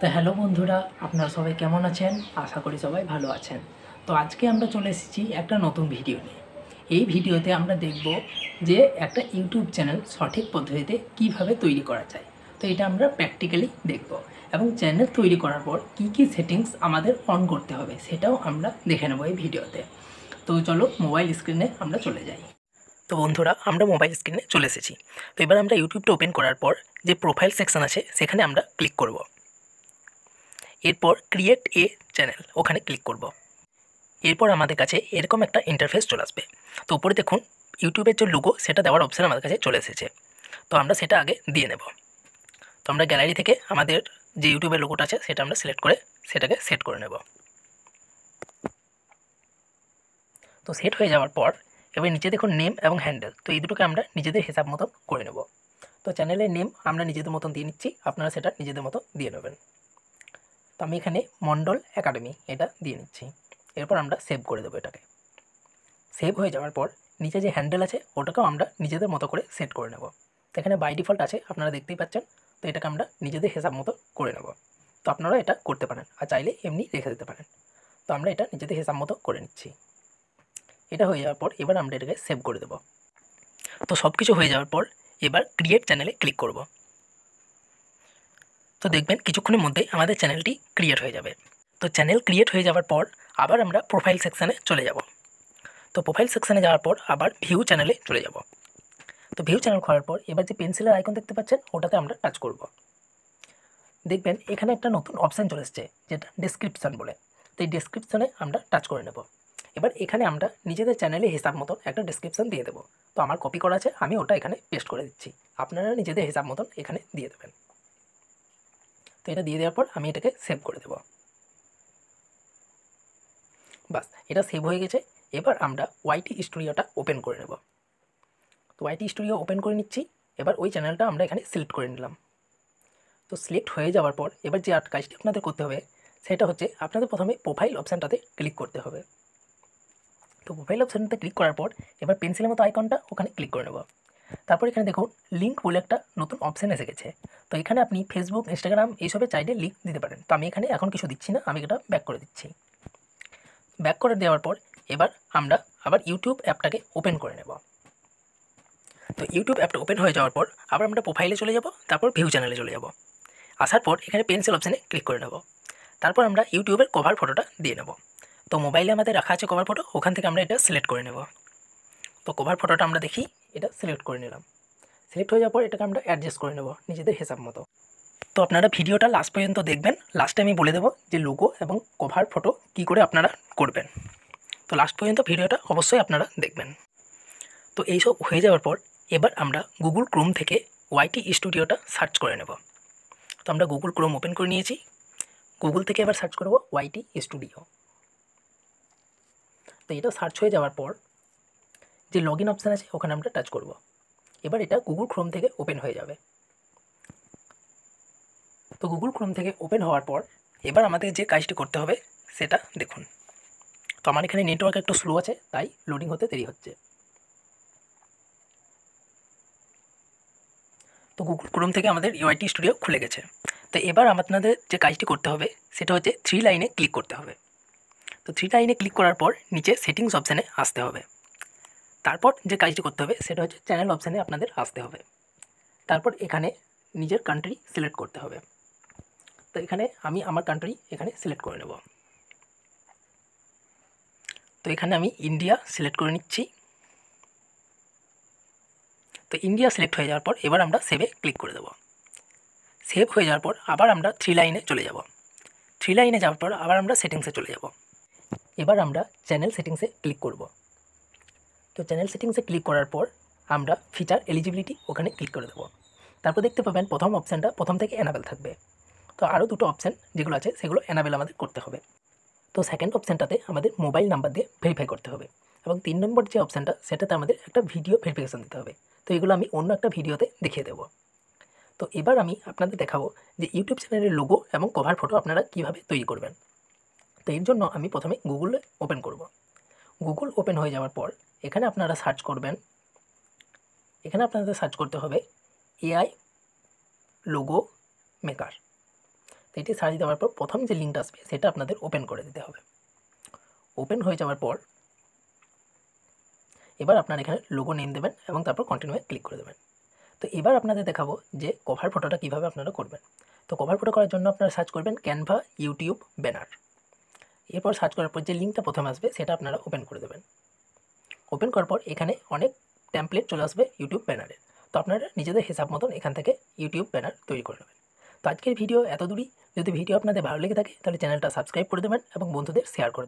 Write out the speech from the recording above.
তো হ্যালো বন্ধুরা আপনারা সবাই কেমন আছেন আশা করি সবাই ভালো আছেন তো আজকে আমরা চলে এসেছি একটা নতুন ভিডিও নিয়ে এই ভিডিওতে আমরা দেখব যে একটা ইউটিউব চ্যানেল সঠিক পদ্ধতিতে কিভাবে তৈরি করা যায় তো এটা আমরা প্র্যাকটিক্যালি দেখব এবং চ্যানেল তৈরি করার পর কি কি সেটিংস আমাদের অন করতে হবে সেটাও আমরা দেখে নেব এই ভিডিওতে তো চলো মোবাইল স্ক্রিনে আমরা চলে যাই তো বন্ধুরা আমরা মোবাইল স্ক্রিনে চলে এসেছি তো এবার আমরা ইউটিউবটা ওপেন করার পর যে প্রোফাইল সেকশন আছে সেখানে আমরা ক্লিক করব এরপর ক্রিয়েট এ চ্যানেল ওখানে ক্লিক করব এরপর আমাদের কাছে এরকম একটা ইন্টারফেস চলে আসবে তো উপরে দেখুন ইউটিউবের যে লোগো সেটা দেওয়ার অপশান আমাদের কাছে চলে এসেছে তো আমরা সেটা আগে দিয়ে নেব তো আমরা গ্যালারি থেকে আমাদের যে ইউটিউবের লোগোটা আছে সেটা আমরা সিলেক্ট করে সেটাকে সেট করে নেব তো সেট হয়ে যাওয়ার পর এবার নিচে দেখুন নেম এবং হ্যান্ডেল তো এই দুটোকে আমরা নিজেদের হিসাব মতন করে নেব তো চ্যানেলের নেম আমরা নিজেদের মতন দিয়ে নিচ্ছি আপনারা সেটা নিজেদের মতো দিয়ে নেবেন তো আমি এখানে মন্ডল একাডেমি এটা দিয়ে নিচ্ছি এরপর আমরা সেভ করে দেবো এটাকে সেভ হয়ে যাওয়ার পর নিচে যে হ্যান্ডেল আছে ওটাকেও আমরা নিজেদের মতো করে সেট করে নেব তো এখানে বাই ডিফল্ট আছে আপনারা দেখতেই পাচ্ছেন তো এটাকে আমরা নিজেদের হিসাব মতো করে নেব তো আপনারা এটা করতে পারেন আর চাইলে এমনি রেখে দিতে পারেন তো আমরা এটা নিজেদের হিসাব মতো করে নিচ্ছি এটা হয়ে যাওয়ার পর এবার আমরা এটাকে সেভ করে দেব তো সব কিছু হয়ে যাওয়ার পর এবার ক্রিয়েট চ্যানেলে ক্লিক করব তো দেখবেন কিছুক্ষণের মধ্যেই আমাদের চ্যানেলটি ক্রিয়েট হয়ে যাবে তো চ্যানেল ক্রিয়েট হয়ে যাওয়ার পর আবার আমরা প্রোফাইল সেকশানে চলে যাব তো প্রোফাইল সেকশানে যাওয়ার পর আবার ভিউ চ্যানেলে চলে যাব তো ভিউ চ্যানেল খোলার পর এবার যে পেন্সিলের আইকন দেখতে পাচ্ছেন ওটাতে আমরা টাচ করব দেখবেন এখানে একটা নতুন অপশান চলে এসছে যেটা ডিসক্রিপশান বলে তো এই ডেসক্রিপশানে আমরা টাচ করে নেব এবার এখানে আমরা নিজেদের চ্যানেলে হিসাব মতন একটা ডিসক্রিপশান দিয়ে দেবো তো আমার কপি করা আছে আমি ওটা এখানে পেস্ট করে দিচ্ছি আপনারা নিজেদের হিসাব মতন এখানে দিয়ে দেবেন এটা দিয়ে দেওয়ার পর আমি এটাকে সেভ করে দেব বাস এটা সেভ হয়ে গেছে এবার আমরা ওয়াইটি স্টুডিওটা ওপেন করে নেব তো ওয়াইটি স্টুডিও ওপেন করে নিচ্ছি এবার ওই চ্যানেলটা আমরা এখানে সিলেক্ট করে নিলাম তো সিলেক্ট হয়ে যাওয়ার পর এবার যে আর্ট কাজটি আপনাদের করতে হবে সেটা হচ্ছে আপনাদের প্রথমে প্রোফাইল অপশানটাতে ক্লিক করতে হবে তো প্রোফাইল অপশানটাতে ক্লিক করার পর এবার পেন্সিলের মতো আইকনটা ওখানে ক্লিক করে নেব তারপর এখানে দেখুন লিঙ্ক বলে একটা নতুন অপশান এসে গেছে তো এখানে আপনি ফেসবুক ইনস্টাগ্রাম এইসবে চাইলে লিঙ্ক দিতে পারেন তো আমি এখানে এখন কিছু দিচ্ছি না আমি এটা ব্যাক করে দিচ্ছি ব্যাক করে দেওয়ার পর এবার আমরা আবার ইউটিউব অ্যাপটাকে ওপেন করে নেব তো ইউটিউব অ্যাপটা ওপেন হয়ে যাওয়ার পর আবার আমরা প্রোফাইলে চলে যাব তারপর ভিউ চ্যানেলে চলে যাব আসার পর এখানে পেন্সিল অপশানে ক্লিক করে নেব তারপর আমরা ইউটিউবের কভার ফটোটা দিয়ে নেব তো মোবাইলে আমাদের রাখা আছে কভার ফটো ওখান থেকে আমরা এটা সিলেক্ট করে নেব তো কভার ফটোটা আমরা দেখি এটা সিলেক্ট করে নিলাম সিলেক্ট হয়ে যাওয়ার পর এটাকে আমরা অ্যাডজাস্ট করে নেব নিজেদের হিসাব মতো তো আপনারা ভিডিওটা লাস্ট পর্যন্ত দেখবেন লাস্টে আমি বলে দেবো যে লোগো এবং কভার ফটো কি করে আপনারা করবেন তো লাস্ট পর্যন্ত ভিডিওটা অবশ্যই আপনারা দেখবেন তো এইসব হয়ে যাওয়ার পর এবার আমরা গুগল ক্রোম থেকে ওয়াইটি স্টুডিওটা সার্চ করে নেব তো আমরা গুগল ক্রোম ওপেন করে নিয়েছি গুগল থেকে এবার সার্চ করব ওয়াইটি স্টুডিও তো এটা সার্চ হয়ে যাওয়ার পর যে লগ ইন অপশান আছে ওখানে আমরা টাচ করবো এবার এটা গুগল ক্রোম থেকে ওপেন হয়ে যাবে তো গুগল ক্রোম থেকে ওপেন হওয়ার পর এবার আমাদের যে কাজটি করতে হবে সেটা দেখুন তো আমার এখানে নেটওয়ার্ক একটু স্লো আছে তাই লোডিং হতে দেরি হচ্ছে তো গুগল ক্রোম থেকে আমাদের ইউআইটি স্টুডিও খুলে গেছে তো এবার আপনাদের যে কাজটি করতে হবে সেটা হচ্ছে থ্রি লাইনে ক্লিক করতে হবে তো থ্রি লাইনে ক্লিক করার পর নিচে সেটিংস অপশানে আসতে হবে তারপর যে কাজটি করতে হবে সেটা হচ্ছে চ্যানেল অপশানে আপনাদের আসতে হবে তারপর এখানে নিজের কান্ট্রি সিলেক্ট করতে হবে তো এখানে আমি আমার কান্ট্রি এখানে সিলেক্ট করে নেব তো এখানে আমি ইন্ডিয়া সিলেক্ট করে নিচ্ছি তো ইন্ডিয়া সিলেক্ট হয়ে যাওয়ার পর এবার আমরা সেভে ক্লিক করে দেব সেভ হয়ে যাওয়ার পর আবার আমরা থ্রি লাইনে চলে যাব থ্রি লাইনে যাওয়ার পর আবার আমরা সেটিংসে চলে যাব এবার আমরা চ্যানেল সেটিংসে ক্লিক করব তো চ্যানেল সেটিংসে ক্লিক করার পর আমরা ফিচার এলিজিবিলিটি ওখানে ক্লিক করে দেবো তারপর দেখতে পাবেন প্রথম অপশানটা প্রথম থেকে অ্যানাবেল থাকবে তো আরও দুটো অপশান যেগুলো আছে সেগুলো অ্যানাবেল আমাদের করতে হবে তো সেকেন্ড অপশানটাতে আমাদের মোবাইল নাম্বার দিয়ে ভেরিফাই করতে হবে এবং তিন নম্বর যে অপশানটা সেটাতে আমাদের একটা ভিডিও ভেরিফিকেশান দিতে হবে তো এগুলো আমি অন্য একটা ভিডিওতে দেখিয়ে দেবো তো এবার আমি আপনাদের দেখাবো যে ইউটিউব চ্যানেলের লোগো এবং কভার ফটো আপনারা কীভাবে তৈরি করবেন তো এর জন্য আমি প্রথমে গুগলে ওপেন করব। গুগল ওপেন হয়ে যাওয়ার পর এখানে আপনারা সার্চ করবেন এখানে আপনাদের সার্চ করতে হবে এআই লোগো মেকার তো এটি সার্চ দেওয়ার পর প্রথম যে লিঙ্কটা আসবে সেটা আপনাদের ওপেন করে দিতে হবে ওপেন হয়ে যাওয়ার পর এবার আপনার এখানে লোগো নেম দেবেন এবং তারপর কন্টিনিউয়ে ক্লিক করে দেবেন তো এবার আপনাদের দেখাবো যে কভার ফটোটা কীভাবে আপনারা করবেন তো কভার ফটো করার জন্য আপনারা সার্চ করবেন ক্যানভা ইউটিউব ব্যানার এরপর সার্চ করার পর যে লিঙ্কটা প্রথমে আসবে সেটা আপনারা ওপেন করে দেবেন ওপেন করার পর এখানে অনেক ট্যাম্পলেট চলে আসবে ইউটিউব ব্যানারের তো আপনারা নিজেদের হিসাব মতন এখান থেকে ইউটিউব ব্যানার তৈরি করে নেবেন তো আজকের ভিডিও এত দূরই যদি ভিডিও আপনাদের ভালো লেগে থাকে তাহলে চ্যানেলটা সাবস্ক্রাইব করে দেবেন এবং বন্ধুদের শেয়ার করে